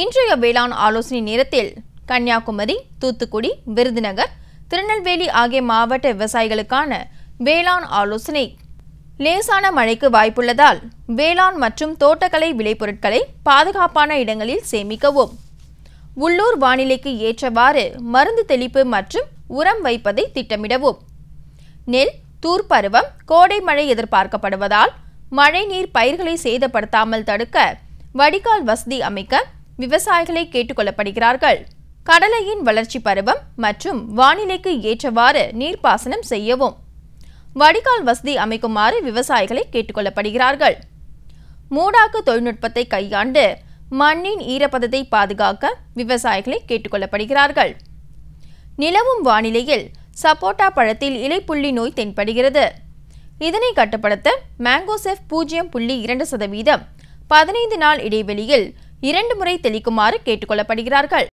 இன்றைய வேளாண் ஆலோசனை நேரத்தில் கன்னியாகுமரி தூத்துக்குடி விருதுநகர் திருநெல்வேலி ஆகிய மாவட்ட விவசாயிகளுக்கான வேளாண் ஆலோசனை லேசான மழைக்கு வாய்ப்புள்ளதால் வேளாண் மற்றும் தோட்டக்கலை விளைபொருட்களை பாதுகாப்பான இடங்களில் சேமிக்கவும் உள்ளூர் வானிலைக்கு ஏற்றவாறு மருந்து தெளிப்பு மற்றும் உரம் வைப்பதை திட்டமிடவும் நெல் தூர்பருவம் கோடை மழை எதிர்பார்க்கப்படுவதால் மழைநீர் பயிர்களை சேதப்படுத்தாமல் தடுக்க வடிகால் வசதி அமைக்க விவசாயிகளை கேட்டுக்கொள்ளப்படுகிறார்கள் கடலையின் வளர்ச்சி பருவம் மற்றும் வானிலைக்கு ஏற்றவாறு நீர்ப்பாசனம் செய்யவும் வடிகால் வசதி அமைக்குமாறு விவசாயிகளை கேட்டுக்கொள்ளப்படுகிறார்கள் மூடாக்கு தொழில்நுட்பத்தை கையாண்டு மண்ணின் ஈரப்பதத்தை பாதுகாக்க விவசாயிகளை கேட்டுக்கொள்ளப்படுகிறார்கள் நிலவும் வானிலையில் சப்போட்டா பழத்தில் இலைப்புள்ளி நோய் தென்படுகிறது இதனை கட்டுப்படுத்த மேங்கோசெஃப் பூஜ்ஜியம் புள்ளி இரண்டு சதவீதம் பதினைந்து நாள் இடைவெளியில் இரண்டு முறை தெளிக்குமாறு கேட்டுக்கொள்ளப்படுகிறார்கள்